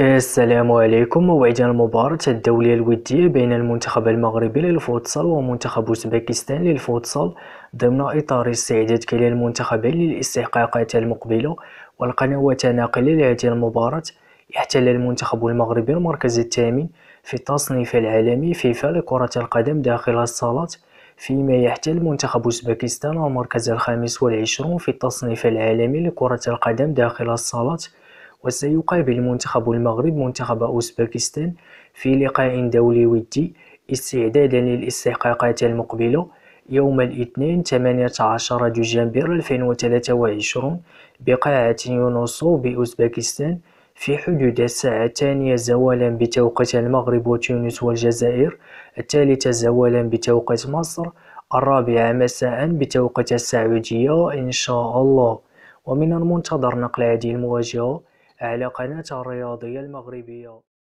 السلام عليكم موعدنا المباراة الدولية الودية بين المنتخب المغربي للفوتسال ومنتخب اوزباكستان للفوتسال ضمن إطار استعداد كلا المنتخبين للاستحقاقات المقبلة والقنوات ناقلة لهذه المباراة يحتل المنتخب المغربي المركز الثامن في التصنيف العالمي فيفا لكرة القدم داخل الصالات فيما يحتل منتخب اوزباكستان المركز الخامس والعشرون في التصنيف العالمي لكرة القدم داخل الصالات وسيقابل منتخب المغرب منتخب أوزبكستان في لقاء دولي ودي استعدادا للاستحقاقات المقبلة يوم الاثنين 18 دجنبر 2023 بقاعة يونوسو بأوزبكستان في حدود الساعة الثانية زوالا بتوقيت المغرب وتونس والجزائر الثالثة زوالا بتوقيت مصر الرابعة مساء بتوقيت السعودية إن شاء الله ومن المنتظر نقل هذه المواجهة على قناة الرياضية المغربية